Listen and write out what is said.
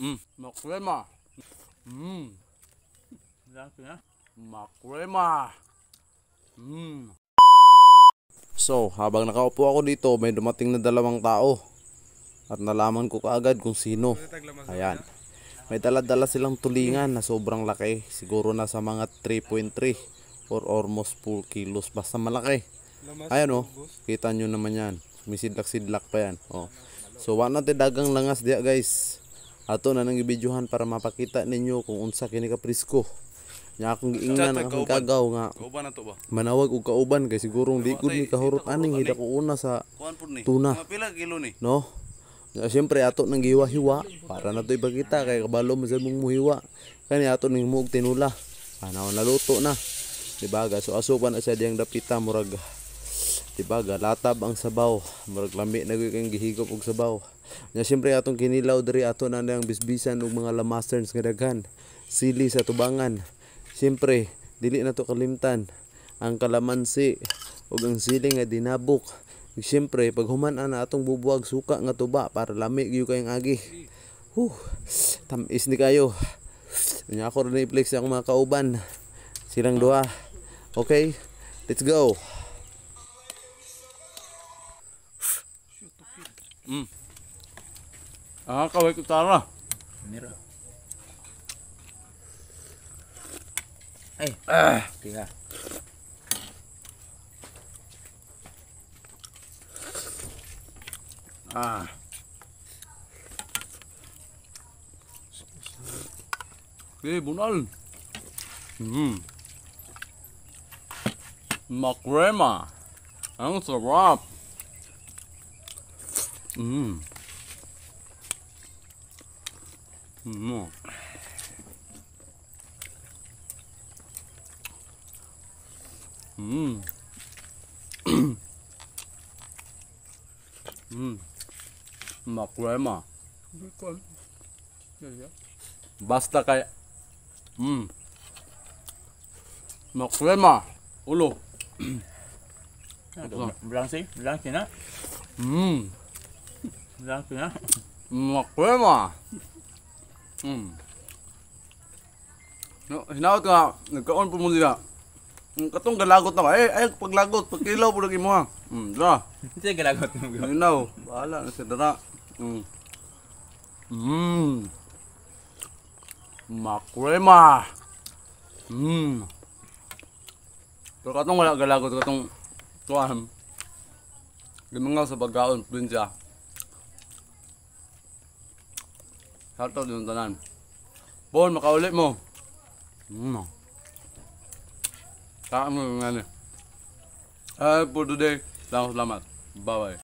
Mm, makrema. Mm. Exactly, Makrema. Mm. So, habang nakaupo ako dito, may dumating na dalawang tao. At nalaman ko kaagad kung sino. Ayan. May dala-dala silang tulingan na sobrang laki. Siguro na sa mga 3.3 or almost 4 kilos. Basta malaki. Ayan o. Oh, kita nyo naman yan. Sumisidlak-sidlak pa yan. Oh. So, wala natin dagang langas diya guys ato na nang gibidyohan para mapakita ninyo kung unsa kini ka prisko nya akong giingnan ang akong kagaw nga kauban ato ba manawag og kauban kay sigurong likod ni kahurot aning hidako una sa tuna pila kilo ni no nga siyempre ato nang giwa-hiwa para na to ipakita kay kabalo man mong muhiwa kani ato ning muog tinula panaw naluto na diba so asupan pa na siya diyang dapita murag Diba, galatab ang sabaw. Murag lami na gyud kang gihigop og sabaw. Nya siyempre atong kinilaw diri ato na ang bisbisan og mga lamasterns nga daghan. Sili sa tubangan. Siyempre, dili na to kalimtan ang kalamansi ug ang sili nga dinabok. Siyempre, pag human na atong bubuwag suka nga tuba para lami gyud kayong agi. Huh, tamis ni kayo. Nya ako rin i-flex akong mga kauban. Silang duha. Okay, let's go. 음. 아, 아까 왜 이렇게 달아? 밀어. 에이, 아, 그가. 아. 예, 문알. 음. 마크레마. 앙스 랍. Mmm. Mmm. Mmm. Mmm. Mak lema. Basta kaya. Mm. Mak lema. Ulu. Bilang sih, nak. Mmm. Grabe na. Makrema. Mm. No, hinawat nga, nagkaon po mo nila. Ang katong galagot na ka, eh, ay, paglagot, pagkilaw po lagi mo ha. Mm, dra. Hindi galagot mo. Hinaw, bahala na siya dara. Mm. Mm. Makrema. Mm. Pero katong wala galagot, katong, tuwan. Gamungaw sa pagkaon, prinsya. Shoutout yung tanan. Bon, makaulit mo. Mm. Kaan mo yung ano. Uh, for today, salamat. Bye-bye.